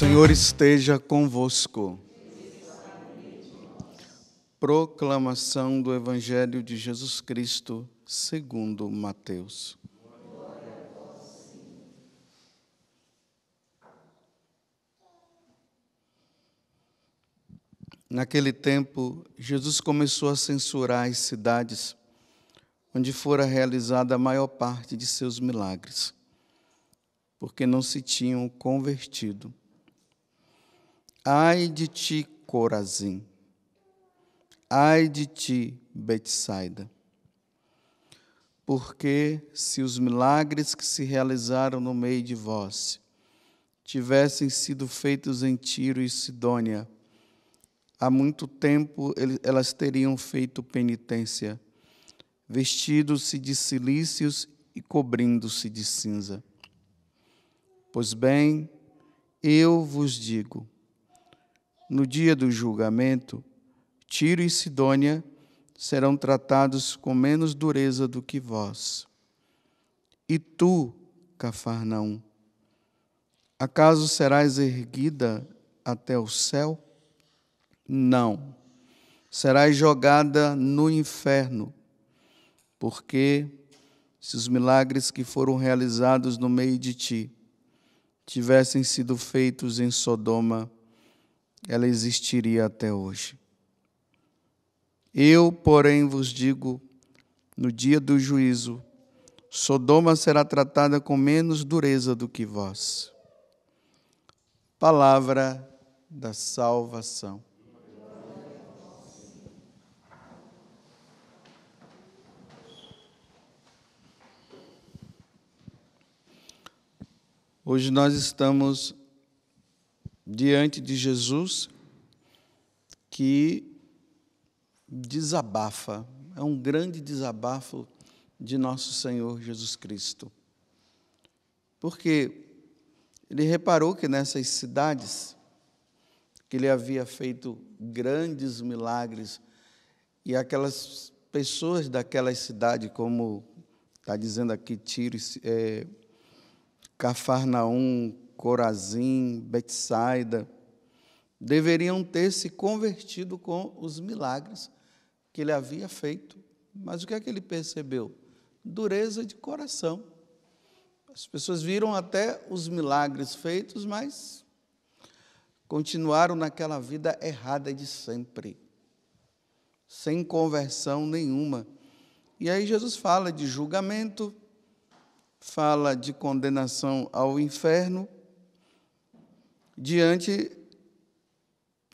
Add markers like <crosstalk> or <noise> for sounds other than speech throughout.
Senhor esteja convosco. Proclamação do Evangelho de Jesus Cristo, segundo Mateus. Naquele tempo, Jesus começou a censurar as cidades onde fora realizada a maior parte de seus milagres, porque não se tinham convertido. Ai de ti, Corazim. Ai de ti, Betsaida. Porque se os milagres que se realizaram no meio de vós tivessem sido feitos em Tiro e Sidônia, há muito tempo elas teriam feito penitência, vestindo-se de silícios e cobrindo-se de cinza. Pois bem, eu vos digo, no dia do julgamento, Tiro e Sidônia serão tratados com menos dureza do que vós. E tu, Cafarnaum, acaso serás erguida até o céu? Não, serás jogada no inferno, porque se os milagres que foram realizados no meio de ti tivessem sido feitos em Sodoma, ela existiria até hoje. Eu, porém, vos digo: no dia do juízo, Sodoma será tratada com menos dureza do que vós. Palavra da salvação. Hoje nós estamos diante de Jesus que desabafa, é um grande desabafo de nosso Senhor Jesus Cristo. Porque ele reparou que nessas cidades que ele havia feito grandes milagres e aquelas pessoas daquela cidade, como está dizendo aqui Tiro, é, Cafarnaum, Corazim, Betsaida, deveriam ter se convertido com os milagres que ele havia feito. Mas o que é que ele percebeu? Dureza de coração. As pessoas viram até os milagres feitos, mas continuaram naquela vida errada de sempre, sem conversão nenhuma. E aí Jesus fala de julgamento, fala de condenação ao inferno, diante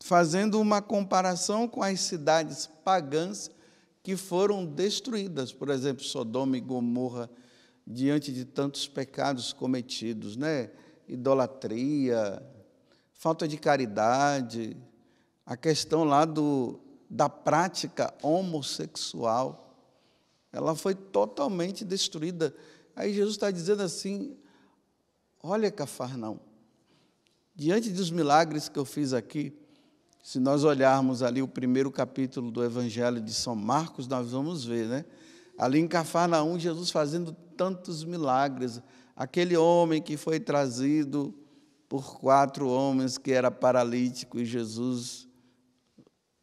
fazendo uma comparação com as cidades pagãs que foram destruídas, por exemplo, Sodoma e Gomorra, diante de tantos pecados cometidos, né? Idolatria, falta de caridade, a questão lá do, da prática homossexual, ela foi totalmente destruída. Aí Jesus está dizendo assim: olha, Cafarnão, diante dos milagres que eu fiz aqui, se nós olharmos ali o primeiro capítulo do Evangelho de São Marcos, nós vamos ver, né? Ali em Cafarnaum, Jesus fazendo tantos milagres. Aquele homem que foi trazido por quatro homens que era paralítico e Jesus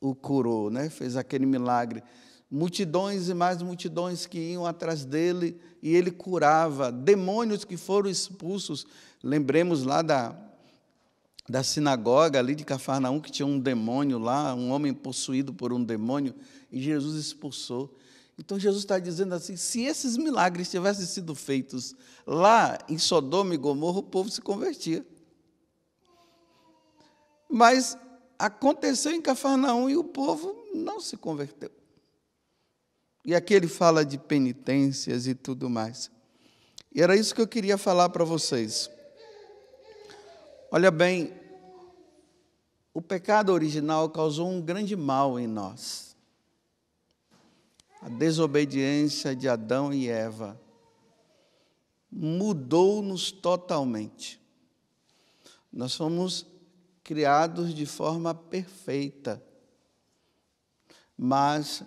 o curou, né? Fez aquele milagre. Multidões e mais multidões que iam atrás dele e ele curava. Demônios que foram expulsos. Lembremos lá da da sinagoga ali de Cafarnaum, que tinha um demônio lá, um homem possuído por um demônio, e Jesus expulsou. Então Jesus está dizendo assim: se esses milagres tivessem sido feitos lá em Sodoma e Gomorra, o povo se convertia. Mas aconteceu em Cafarnaum e o povo não se converteu. E aqui ele fala de penitências e tudo mais. E era isso que eu queria falar para vocês. Olha bem, o pecado original causou um grande mal em nós. A desobediência de Adão e Eva mudou-nos totalmente. Nós fomos criados de forma perfeita, mas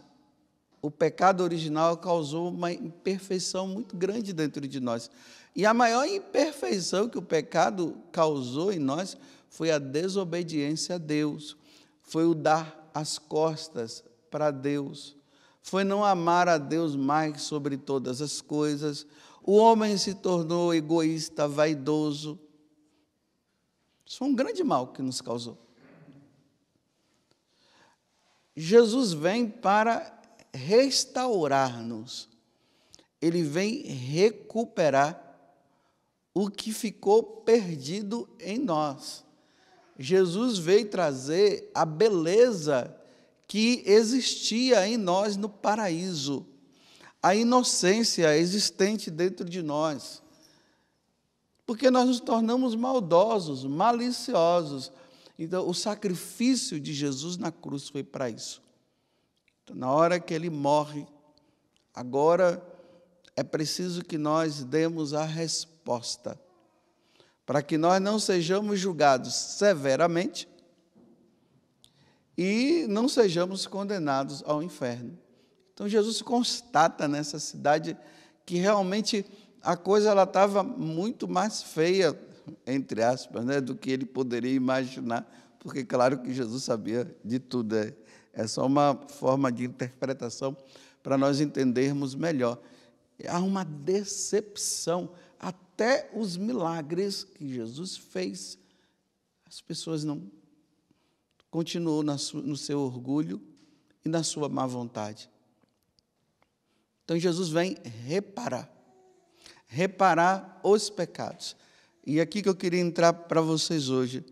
o pecado original causou uma imperfeição muito grande dentro de nós. E a maior imperfeição que o pecado causou em nós foi a desobediência a Deus, foi o dar as costas para Deus, foi não amar a Deus mais sobre todas as coisas. O homem se tornou egoísta, vaidoso. Isso foi um grande mal que nos causou. Jesus vem para restaurar-nos. Ele vem recuperar o que ficou perdido em nós. Jesus veio trazer a beleza que existia em nós no paraíso, a inocência existente dentro de nós. Porque nós nos tornamos maldosos, maliciosos. Então, o sacrifício de Jesus na cruz foi para isso. Então, na hora que ele morre, agora é preciso que nós demos a resposta resposta, para que nós não sejamos julgados severamente e não sejamos condenados ao inferno. Então Jesus constata nessa cidade que realmente a coisa ela estava muito mais feia, entre aspas, né, do que ele poderia imaginar, porque claro que Jesus sabia de tudo. É, é só uma forma de interpretação para nós entendermos melhor. Há uma decepção até os milagres que Jesus fez, as pessoas não continuou no seu orgulho e na sua má vontade. Então Jesus vem reparar, reparar os pecados. E é aqui que eu queria entrar para vocês hoje.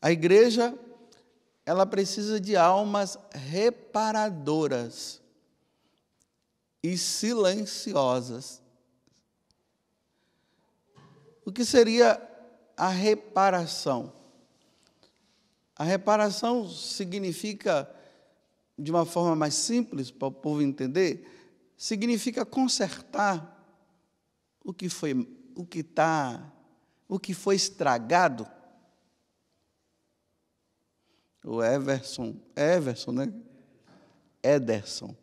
A igreja ela precisa de almas reparadoras e silenciosas. O que seria a reparação? A reparação significa, de uma forma mais simples para o povo entender, significa consertar o que foi, o que está, o que foi estragado. O Everson, Everson, né? Ederson.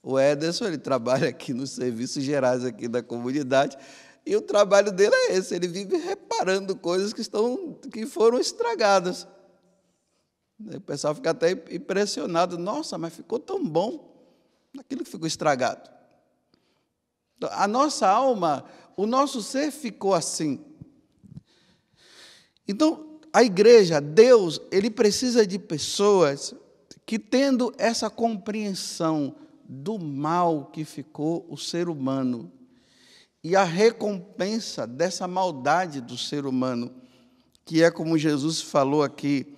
O Ederson, ele trabalha aqui nos serviços gerais aqui da comunidade e o trabalho dele é esse, ele vive reparando coisas que, estão, que foram estragadas. O pessoal fica até impressionado, nossa, mas ficou tão bom aquilo que ficou estragado. Então, a nossa alma, o nosso ser ficou assim. Então, a igreja, Deus, ele precisa de pessoas que, tendo essa compreensão do mal que ficou o ser humano, e a recompensa dessa maldade do ser humano, que é como Jesus falou aqui,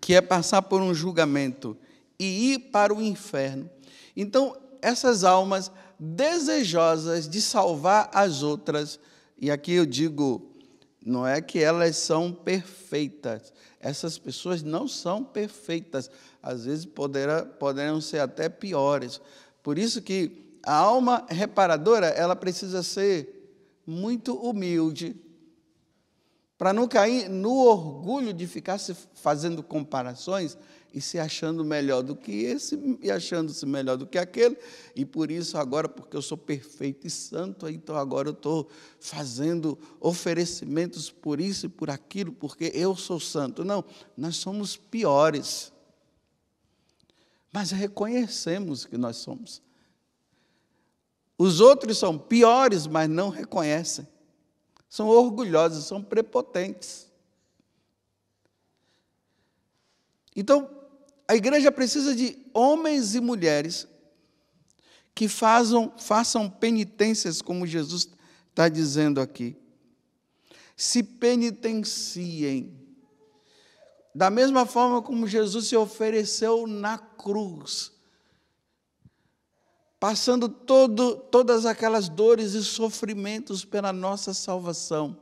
que é passar por um julgamento e ir para o inferno. Então, essas almas desejosas de salvar as outras, e aqui eu digo, não é que elas são perfeitas. Essas pessoas não são perfeitas. Às vezes poderão ser até piores. Por isso que a alma reparadora, ela precisa ser muito humilde para não cair no orgulho de ficar se fazendo comparações e se achando melhor do que esse e achando-se melhor do que aquele, e por isso agora, porque eu sou perfeito e santo, então agora eu estou fazendo oferecimentos por isso e por aquilo, porque eu sou santo. Não, nós somos piores. Mas reconhecemos que nós somos. Os outros são piores, mas não reconhecem. São orgulhosos, são prepotentes. Então, a igreja precisa de homens e mulheres que façam, façam penitências, como Jesus está dizendo aqui. Se penitenciem. Da mesma forma como Jesus se ofereceu na cruz passando todo, todas aquelas dores e sofrimentos pela nossa salvação.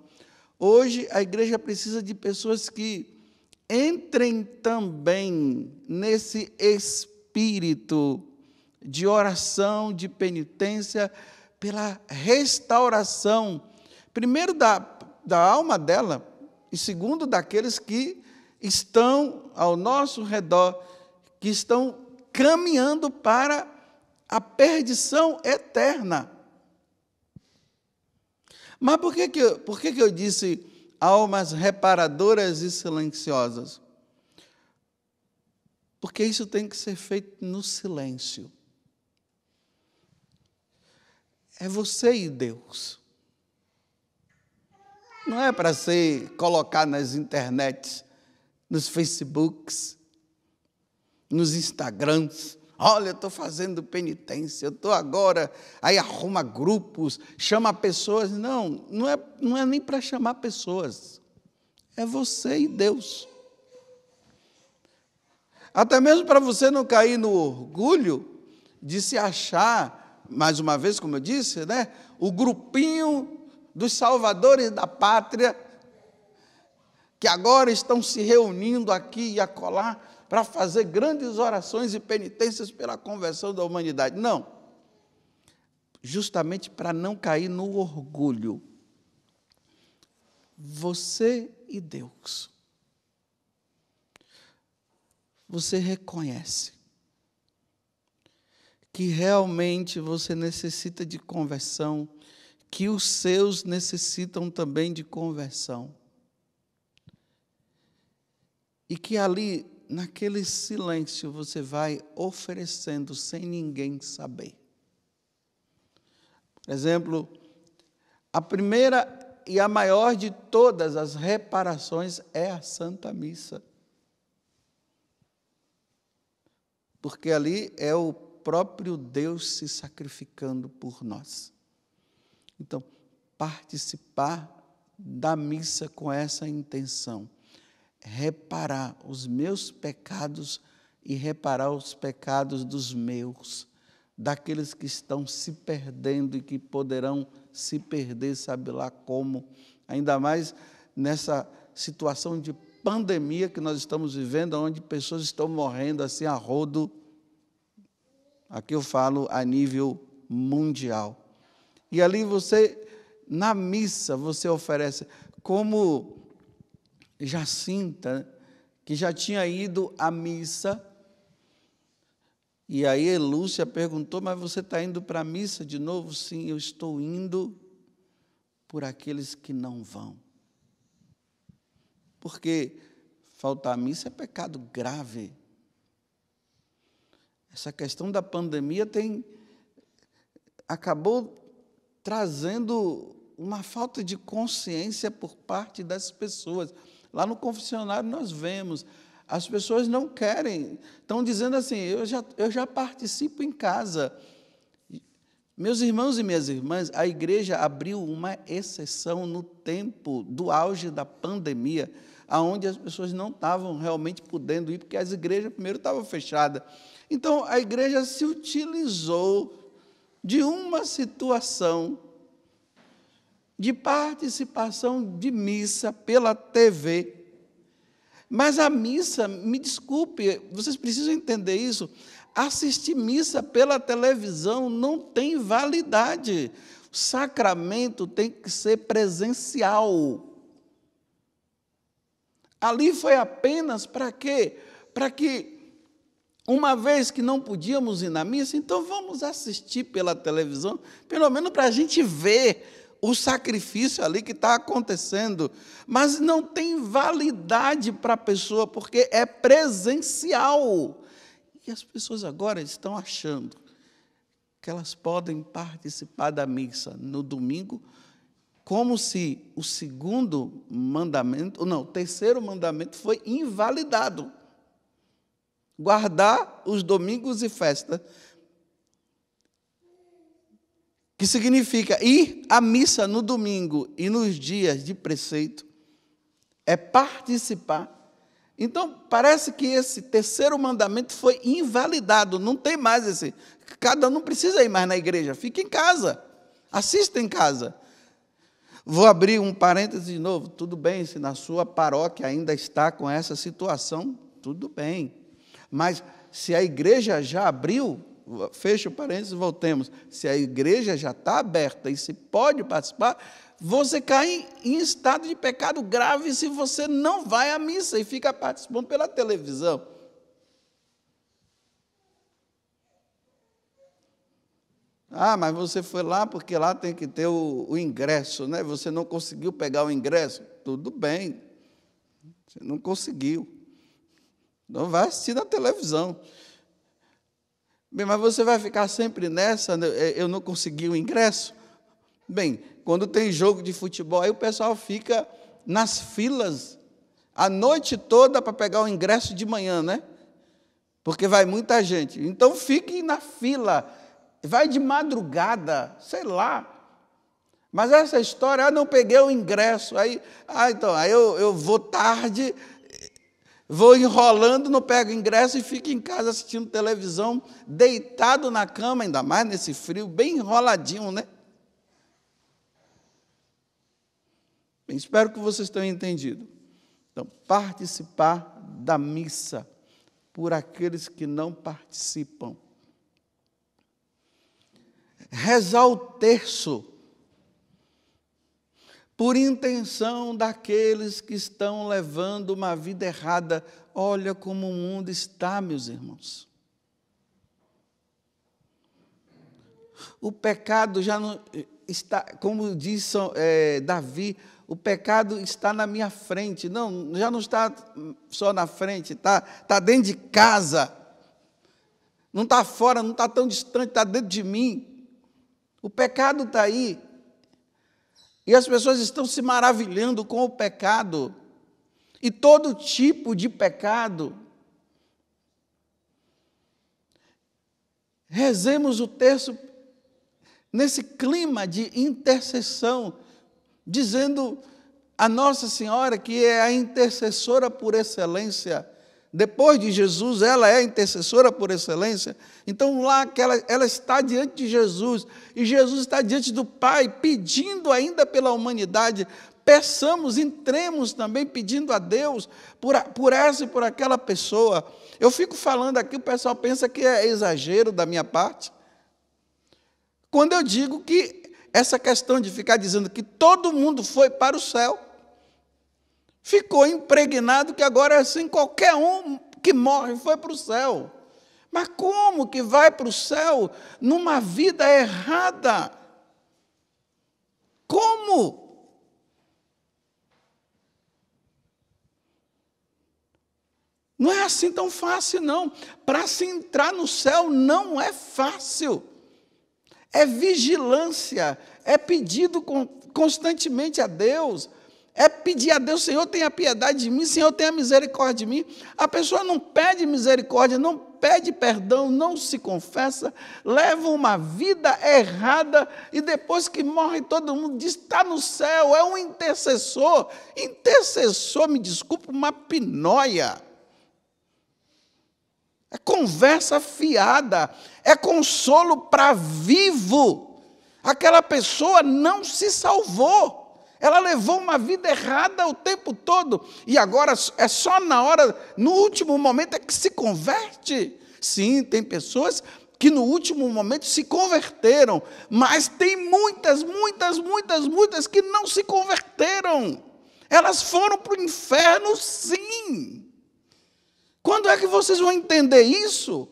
Hoje a igreja precisa de pessoas que entrem também nesse espírito de oração, de penitência, pela restauração, primeiro da, da alma dela, e segundo daqueles que estão ao nosso redor, que estão caminhando para a perdição eterna. Mas por que, que, por que, que eu disse almas reparadoras e silenciosas? Porque isso tem que ser feito no silêncio. É você e Deus. Não é para ser colocar nas internets, nos Facebooks, nos Instagrams, Olha, eu estou fazendo penitência, eu estou agora. Aí arruma grupos, chama pessoas. Não, não é, não é nem para chamar pessoas. É você e Deus. Até mesmo para você não cair no orgulho de se achar, mais uma vez, como eu disse, né, o grupinho dos salvadores da pátria que agora estão se reunindo aqui e acolá para fazer grandes orações e penitências pela conversão da humanidade. Não. Justamente para não cair no orgulho. Você e Deus. Você reconhece que realmente você necessita de conversão, que os seus necessitam também de conversão. E que ali naquele silêncio você vai oferecendo sem ninguém saber. Por exemplo, a primeira e a maior de todas as reparações é a Santa Missa. Porque ali é o próprio Deus se sacrificando por nós. Então, participar da missa com essa intenção reparar os meus pecados e reparar os pecados dos meus, daqueles que estão se perdendo e que poderão se perder, sabe lá como. Ainda mais nessa situação de pandemia que nós estamos vivendo, onde pessoas estão morrendo assim a rodo. Aqui eu falo a nível mundial. E ali você, na missa, você oferece como Jacinta, que já tinha ido à missa. E aí Lúcia perguntou: Mas você está indo para a missa de novo? Sim, eu estou indo por aqueles que não vão. Porque faltar à missa é pecado grave. Essa questão da pandemia tem acabou trazendo uma falta de consciência por parte das pessoas. Lá no confessionário nós vemos. As pessoas não querem, estão dizendo assim: eu já, eu já participo em casa. Meus irmãos e minhas irmãs, a igreja abriu uma exceção no tempo do auge da pandemia, aonde as pessoas não estavam realmente podendo ir, porque as igrejas primeiro estavam fechadas. Então, a igreja se utilizou de uma situação de participação de missa pela TV. Mas a missa, me desculpe, vocês precisam entender isso. Assistir missa pela televisão não tem validade. O sacramento tem que ser presencial. Ali foi apenas para quê? Para que, uma vez que não podíamos ir na missa, então vamos assistir pela televisão, pelo menos para a gente ver o sacrifício ali que está acontecendo, mas não tem validade para a pessoa, porque é presencial. E as pessoas agora estão achando que elas podem participar da missa no domingo, como se o segundo mandamento, não, o terceiro mandamento foi invalidado. Guardar os domingos e festa que significa ir à missa no domingo e nos dias de preceito, é participar. Então, parece que esse terceiro mandamento foi invalidado, não tem mais esse. Cada um não precisa ir mais na igreja, fica em casa, assista em casa. Vou abrir um parêntese de novo. Tudo bem, se na sua paróquia ainda está com essa situação, tudo bem. Mas se a igreja já abriu, fecha o parênteses, voltemos. Se a igreja já está aberta e se pode participar, você cai em, estado de pecado grave se você não vai à missa e fica participando pela televisão. Ah, mas você foi lá porque lá tem que ter o, o ingresso, né? Você não conseguiu pegar o ingresso? Tudo bem, você não conseguiu. Não vai assistir na televisão. Bem, mas você vai ficar sempre nessa, né? é, eu não consegui o ingresso? Bem, quando tem jogo de futebol, aí o pessoal fica nas filas a noite toda para pegar o ingresso de manhã, né? Porque vai muita gente. Então fique na fila, vai de madrugada, sei lá. Mas essa história, ah, não peguei o ingresso, aí, ah, então, aí eu, eu vou tarde, Vou enrolando, não pego ingresso e fico em casa assistindo televisão, deitado na cama, ainda mais nesse frio, bem enroladinho, né? Bem, espero que vocês tenham entendido. Então, participar da missa por aqueles que não participam. Rezar o terço por intenção daqueles que estão levando uma vida errada. Olha como o mundo está, meus irmãos. O pecado já não está, como diz é, Davi, o pecado está na minha frente. Não, já não está só na frente, está, está dentro de casa. Não está fora, não está tão distante, está dentro de mim. O pecado está aí. E as pessoas estão se maravilhando com o pecado e todo tipo de pecado. Rezemos o texto nesse clima de intercessão, dizendo a Nossa Senhora, que é a intercessora por excelência, depois de Jesus, ela é intercessora por excelência. Então, lá que ela, ela está diante de Jesus, e Jesus está diante do Pai, pedindo ainda pela humanidade, peçamos, entremos também pedindo a Deus por, por essa e por aquela pessoa. Eu fico falando aqui, o pessoal pensa que é exagero da minha parte. Quando eu digo que essa questão de ficar dizendo que todo mundo foi para o céu, ficou impregnado que agora é assim, qualquer um que morre foi para o céu. Mas como que vai para o céu numa vida errada? Como? Não é assim tão fácil, não. Para se entrar no céu não é fácil. É vigilância, é pedido constantemente a Deus é pedir a Deus, Senhor, tenha piedade de mim, Senhor, tenha misericórdia de mim. A pessoa não pede misericórdia, não pede perdão, não se confessa, leva uma vida errada e depois que morre todo mundo diz: está no céu, é um intercessor. Intercessor, me desculpe, uma pinóia. É conversa fiada, é consolo para vivo. Aquela pessoa não se salvou. Ela levou uma vida errada o tempo todo e agora é só na hora, no último momento é que se converte. Sim, tem pessoas que no último momento se converteram, mas tem muitas, muitas, muitas, muitas que não se converteram. Elas foram para o inferno, sim. Quando é que vocês vão entender isso?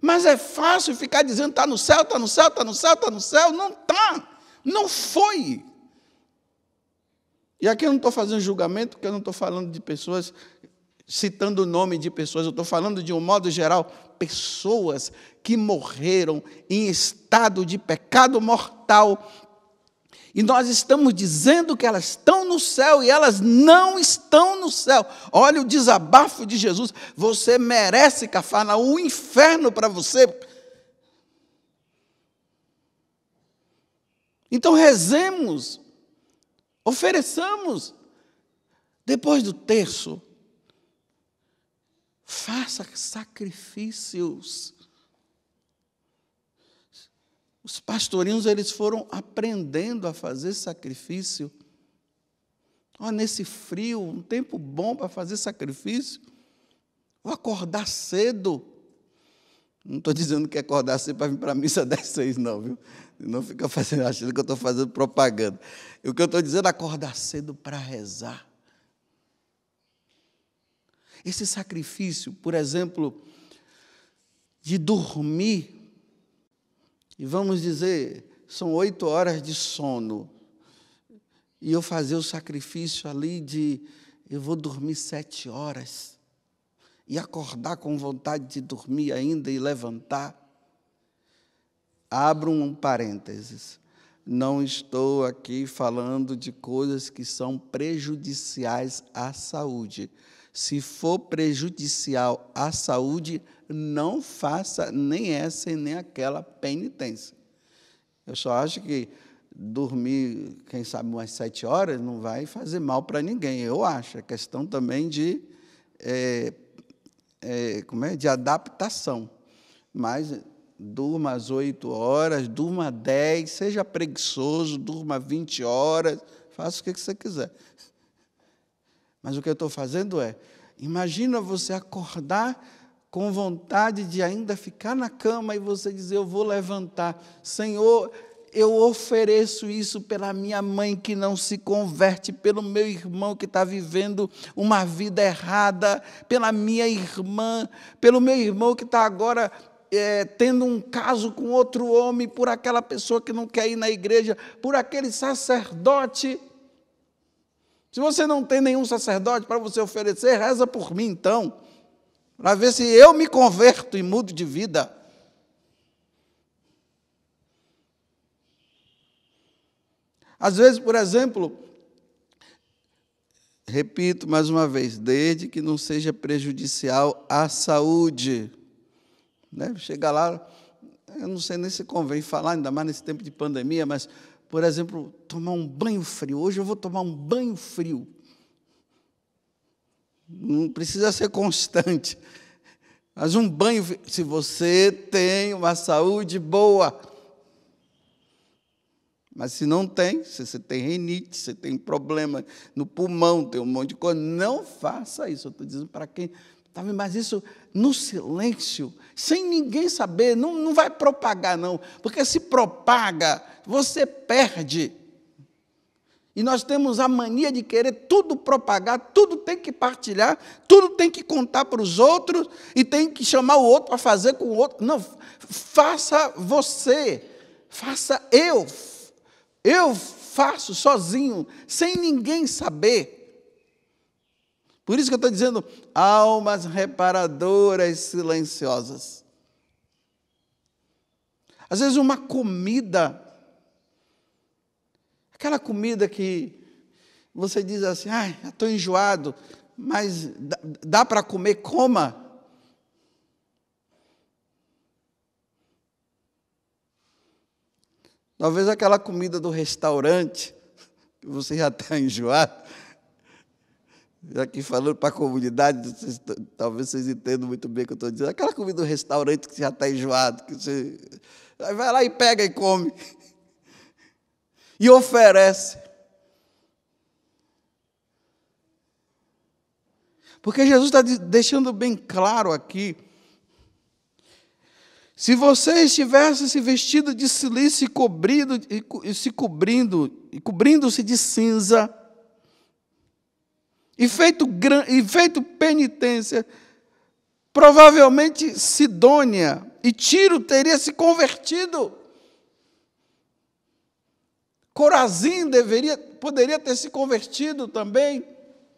Mas é fácil ficar dizendo está no céu, está no céu, está no céu, está no céu. Não está. Não foi. E aqui eu não estou fazendo julgamento, porque eu não estou falando de pessoas, citando o nome de pessoas, eu estou falando de um modo geral, pessoas que morreram em estado de pecado mortal. E nós estamos dizendo que elas estão no céu e elas não estão no céu. Olha o desabafo de Jesus. Você merece, Cafarnaum, o um inferno para você, Então rezemos, ofereçamos. Depois do terço, faça sacrifícios. Os pastorinhos eles foram aprendendo a fazer sacrifício. Ó, nesse frio, um tempo bom para fazer sacrifício. Vou acordar cedo não estou dizendo que acordar cedo para vir para a missa das <laughs> seis, não, viu? Não fica fazendo, achando que eu estou fazendo propaganda. o que eu estou dizendo é acordar cedo para rezar. Esse sacrifício, por exemplo, de dormir, e vamos dizer, são oito horas de sono, e eu fazer o sacrifício ali de eu vou dormir sete horas e acordar com vontade de dormir ainda e levantar. Abro um parênteses. Não estou aqui falando de coisas que são prejudiciais à saúde. Se for prejudicial à saúde, não faça nem essa e nem aquela penitência. Eu só acho que dormir, quem sabe, umas sete horas não vai fazer mal para ninguém. Eu acho. É questão também de é, é, como é, de adaptação. Mas durma às 8 horas, durma 10, seja preguiçoso, durma 20 horas, faça o que você quiser. Mas o que eu estou fazendo é, imagina você acordar com vontade de ainda ficar na cama e você dizer, eu vou levantar. Senhor, eu ofereço isso pela minha mãe que não se converte, pelo meu irmão que está vivendo uma vida errada, pela minha irmã, pelo meu irmão que está agora é, tendo um caso com outro homem, por aquela pessoa que não quer ir na igreja, por aquele sacerdote. Se você não tem nenhum sacerdote para você oferecer, reza por mim então, para ver se eu me converto e mudo de vida. Às vezes, por exemplo, repito mais uma vez, desde que não seja prejudicial à saúde. Né? Chega lá, eu não sei nem se convém falar, ainda mais nesse tempo de pandemia, mas, por exemplo, tomar um banho frio. Hoje eu vou tomar um banho frio. Não precisa ser constante. Mas um banho, se você tem uma saúde boa, mas se não tem, se você tem renite, se tem problema no pulmão, tem um monte de coisa, não faça isso. Eu estou dizendo para quem Tá, mas isso no silêncio, sem ninguém saber, não, não vai propagar, não. Porque se propaga, você perde. E nós temos a mania de querer tudo propagar, tudo tem que partilhar, tudo tem que contar para os outros e tem que chamar o outro para fazer com o outro. Não, faça você, faça eu, eu faço sozinho, sem ninguém saber. Por isso que eu estou dizendo, almas reparadoras silenciosas. Às vezes, uma comida, aquela comida que você diz assim, ai, estou enjoado, mas dá, dá para comer, coma. Talvez aquela comida do restaurante, que você já está <laughs> enjoado, já que falando para a comunidade, vocês, talvez vocês entendam muito bem o que eu estou dizendo. Aquela comida do restaurante que já está enjoado, que você vai lá e pega e come. E oferece. Porque Jesus está deixando bem claro aqui se você estivesse se vestido de silício e cobrindo, e se cobrindo, e cobrindo-se de cinza, e feito, e feito penitência, provavelmente Sidônia e Tiro teria se convertido. Corazim deveria, poderia ter se convertido também.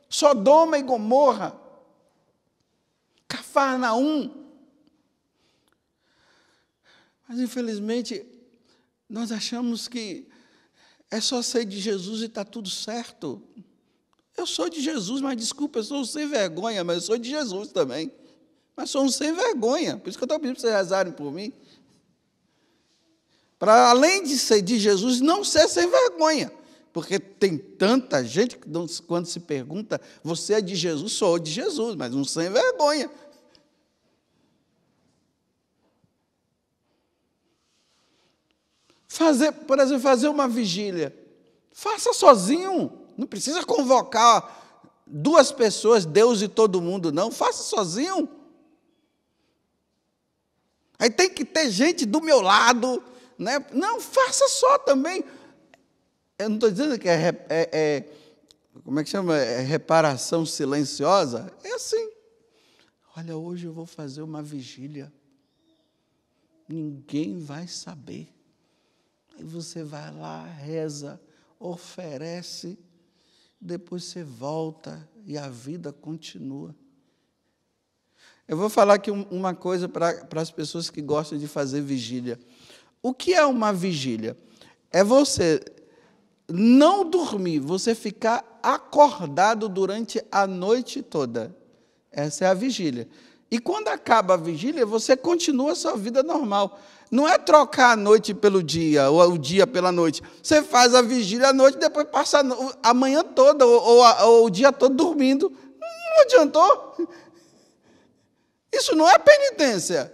Sodoma e Gomorra. Cafarnaum mas infelizmente nós achamos que é só ser de Jesus e está tudo certo. Eu sou de Jesus, mas desculpa, eu sou um sem vergonha, mas eu sou de Jesus também. Mas sou um sem vergonha, por isso que eu estou pedindo para vocês rezarem por mim. Para além de ser de Jesus, não ser sem vergonha. Porque tem tanta gente que quando se pergunta, você é de Jesus? Sou de Jesus, mas um sem vergonha. Fazer, por exemplo, fazer uma vigília. Faça sozinho. Não precisa convocar duas pessoas, Deus e todo mundo, não. Faça sozinho. Aí tem que ter gente do meu lado. Né? Não, faça só também. Eu não estou dizendo que é, é, é, Como é que chama? É reparação silenciosa. É assim. Olha, hoje eu vou fazer uma vigília. Ninguém vai saber. Aí você vai lá, reza, oferece, depois você volta e a vida continua. Eu vou falar aqui uma coisa para, para as pessoas que gostam de fazer vigília. O que é uma vigília? É você não dormir, você ficar acordado durante a noite toda. Essa é a vigília. E quando acaba a vigília, você continua a sua vida normal não é trocar a noite pelo dia, ou o dia pela noite. Você faz a vigília à noite, depois passa a manhã toda, ou, ou, ou o dia todo dormindo. Não adiantou. Isso não é penitência.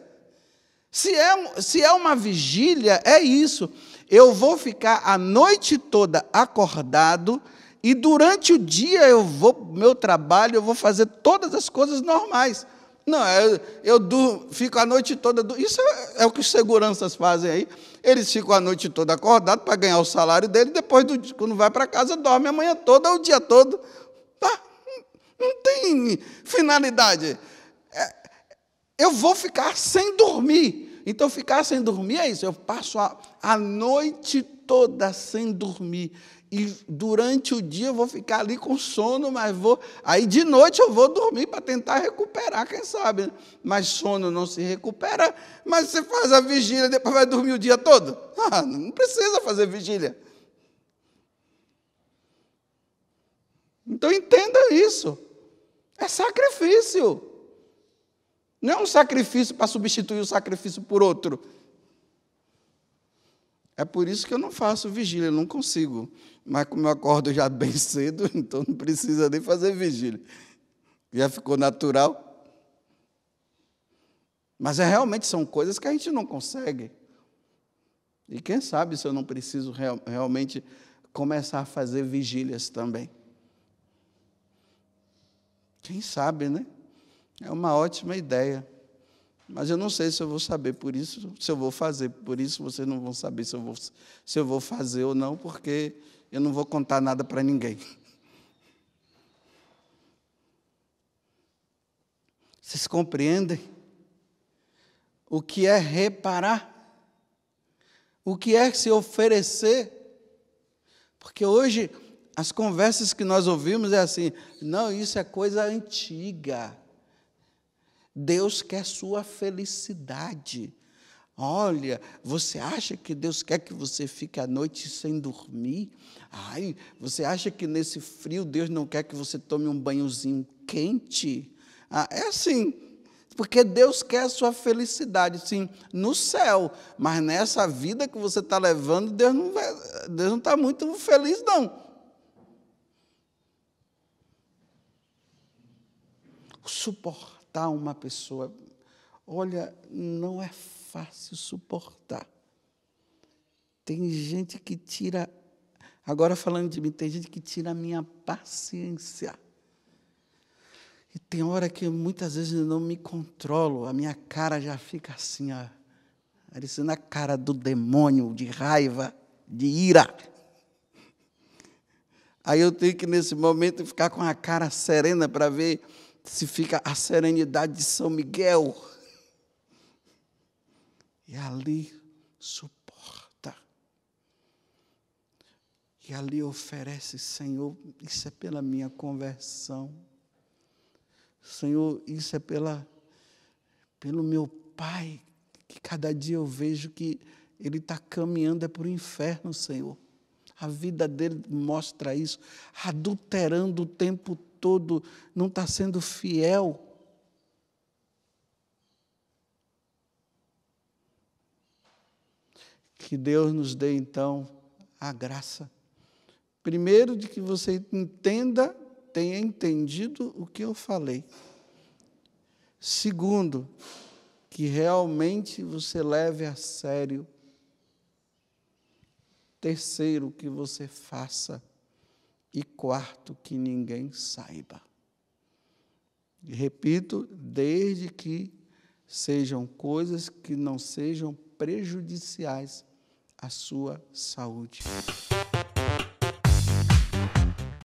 Se é, se é uma vigília, é isso. Eu vou ficar a noite toda acordado e durante o dia eu vou, meu trabalho, eu vou fazer todas as coisas normais. Não, eu, eu fico a noite toda. isso é, é, o que os seguranças fazem aí. Eles ficam a noite toda acordados para ganhar o salário dele, depois, do, quando vai para casa, dorme a manhã toda, o dia todo. Tá? Não tem finalidade. É, eu vou ficar sem dormir. Então, ficar sem dormir é isso. Eu passo a, a noite toda sem dormir e durante o dia eu vou ficar ali com sono, mas vou. Aí de noite eu vou dormir para tentar recuperar, quem sabe. Né? Mas sono não se recupera, mas você faz a vigília, depois vai dormir o dia todo. <laughs> Ah, não precisa fazer vigília. Então entenda isso. É sacrifício. Não é um sacrifício para substituir o sacrifício por outro. É por isso que eu não faço vigília, não consigo. Mas como eu acordo já bem <laughs> cedo, então não precisa nem fazer vigília. Já ficou natural. Mas é, realmente são coisas que a gente não consegue. E quem sabe se eu não preciso real, realmente começar a fazer vigílias também. Quem sabe, né? É uma ótima ideia. Mas eu não sei se eu vou saber por isso, se eu vou fazer por isso, vocês não vão saber se eu vou, se eu vou fazer ou não, porque eu não vou contar nada para ninguém. Vocês compreendem? O que é reparar? O que é se oferecer? Porque hoje as conversas que nós ouvimos é assim: não, isso é coisa antiga. Deus quer sua felicidade. Olha, você acha que Deus quer que você fique a noite sem dormir? Ai, você acha que nesse frio Deus não quer que você tome um banhozinho quente? Ah, é assim, porque Deus quer a sua felicidade, sim, no céu, mas nessa vida que você está levando, Deus não vai, Deus não está muito feliz não. Suporta suportar uma pessoa. Olha, não é fácil suportar. Tem gente que tira, agora falando de mim, tem gente que tira a minha paciência. E tem hora que muitas vezes eu não me controlo, a minha cara já fica assim, ó, parecendo a cara do demônio, de raiva, de ira. Aí eu tenho que, nesse momento, ficar com a cara serena para ver se fica a serenidade de São Miguel. E ali suporta. E ali oferece, Senhor, isso é pela minha conversão. Senhor, isso é pela pelo meu pai, que cada dia eu vejo que ele está caminhando é para o inferno, Senhor. A vida dele mostra isso, adulterando o tempo todo todo, não está sendo fiel. Que Deus nos dê então a graça. Primeiro, de que você entenda, tenha entendido o que eu falei. Segundo, que realmente você leve a sério. Terceiro, que você faça e quarto, que ninguém saiba. E repito, desde que sejam coisas que não sejam prejudiciais à sua saúde.